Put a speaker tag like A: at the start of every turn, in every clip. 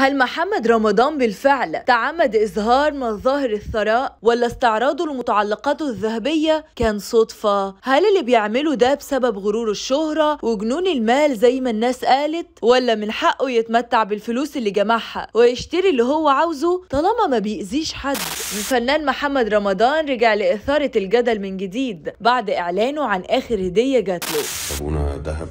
A: هل محمد رمضان بالفعل تعمد إظهار مظاهر الثراء ولا استعراضه لمتعلقاته الذهبية كان صدفة؟ هل اللي بيعمله ده بسبب غرور الشهرة وجنون المال زي ما الناس قالت ولا من حقه يتمتع بالفلوس اللي جمعها ويشتري اللي هو عاوزه طالما ما بيأذيش حد؟ الفنان محمد رمضان رجع لإثارة الجدل من جديد بعد إعلانه عن آخر هدية له. صابونة ذهب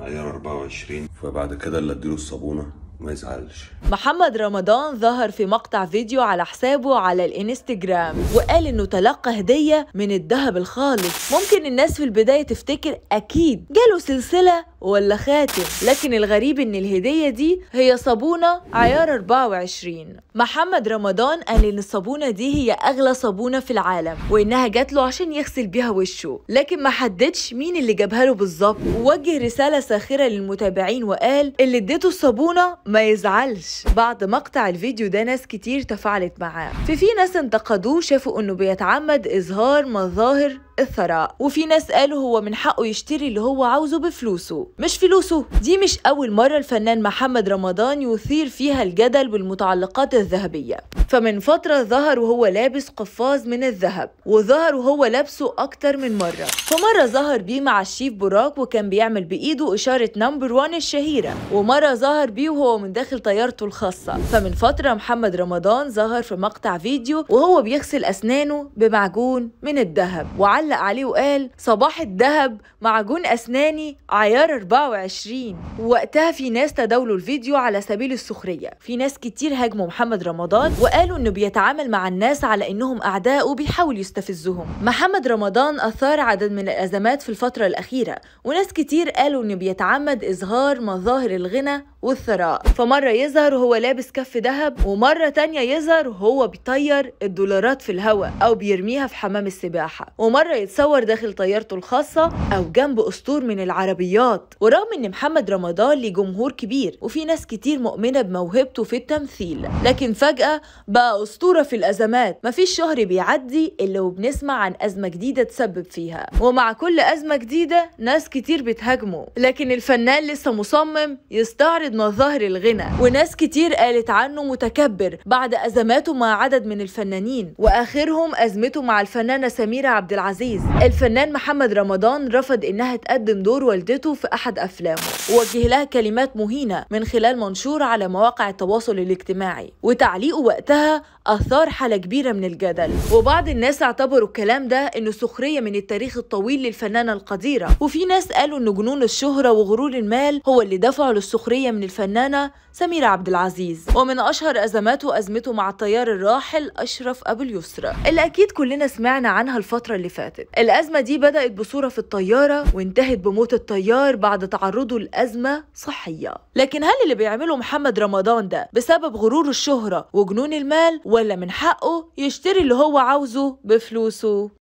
A: عيار 24 فبعد كده اللي اديله الصابونة ما يزعلش محمد رمضان ظهر في مقطع فيديو على حسابه على الانستجرام وقال انه تلقى هديه من الذهب الخالص ممكن الناس في البدايه تفتكر اكيد جاله سلسله ولا خاتم لكن الغريب ان الهدية دي هي صابونة عيار 24 محمد رمضان قال ان الصابونة دي هي اغلى صابونة في العالم وانها جات له عشان يغسل بيها وشه لكن ما حددش مين اللي جابها له بالظبط ووجه رسالة ساخرة للمتابعين وقال اللي اديته الصابونة ما يزعلش بعد مقطع الفيديو ده ناس كتير تفاعلت معاه ففي ناس انتقدوه شافوا انه بيتعمد اظهار مظاهر الثراء وفي ناس قالوا هو من حقه يشتري اللي هو عاوزه بفلوسه مش فلوسه دي مش أول مرة الفنان محمد رمضان يثير فيها الجدل بالمتعلقات الذهبية فمن فترة ظهر وهو لابس قفاز من الذهب وظهر وهو لابسه أكتر من مرة فمرة ظهر بيه مع الشيف براك وكان بيعمل بإيده إشارة نمبر وان الشهيرة ومرة ظهر بيه وهو من داخل طيارته الخاصة فمن فترة محمد رمضان ظهر في مقطع فيديو وهو بيغسل أسنانه بمعجون من الذهب وعلى علق عليه وقال صباح الذهب معجون أسناني عيار 24 ووقتها في ناس تداولوا الفيديو على سبيل السخرية في ناس كتير هاجموا محمد رمضان وقالوا إنه بيتعامل مع الناس على إنهم أعداء وبيحاول يستفزهم محمد رمضان أثار عدد من الأزمات في الفترة الأخيرة وناس كتير قالوا إنه بيتعمد إظهار مظاهر الغنى والثراء فمرة يظهر وهو لابس كف ذهب ومرة تانية يظهر وهو بيطير الدولارات في الهواء أو بيرميها في حمام السباحة ومرة يتصور داخل طيارته الخاصة أو جنب أسطور من العربيات ورغم أن محمد رمضان ليه جمهور كبير وفي ناس كتير مؤمنة بموهبته في التمثيل لكن فجأة بقى أسطورة في الأزمات مفيش شهر بيعدي إلا وبنسمع عن أزمة جديدة تسبب فيها ومع كل أزمة جديدة ناس كتير بتهاجمه لكن الفنان لسه مصمم يستعرض مظاهر الغنى وناس كتير قالت عنه متكبر بعد أزماته مع عدد من الفنانين وآخرهم أزمته مع الفنانة سميرة عبد العزيز العزيز الفنان محمد رمضان رفض إنها تقدم دور والدته في أحد أفلامه ووجه لها كلمات مهينة من خلال منشور على مواقع التواصل الاجتماعي وتعليقه وقتها أثار حالة كبيرة من الجدل وبعض الناس اعتبروا الكلام ده إنه سخرية من التاريخ الطويل للفنانة القديرة وفي ناس قالوا إن جنون الشهرة وغرور المال هو اللي دفعه للسخرية من الفنانة سميرة عبد العزيز ومن أشهر أزماته أزمته مع الطيار الراحل أشرف أبو اليسرى اللي أكيد كلنا سمعنا عنها الفترة اللي فاتت ماتت الأزمة دي بدأت بصورة في الطيارة وانتهت بموت الطيار بعد تعرضه لأزمة صحية لكن هل اللي بيعمله محمد رمضان ده بسبب غرور الشهرة وجنون المال ولا من حقه يشتري اللي هو عاوزه بفلوسه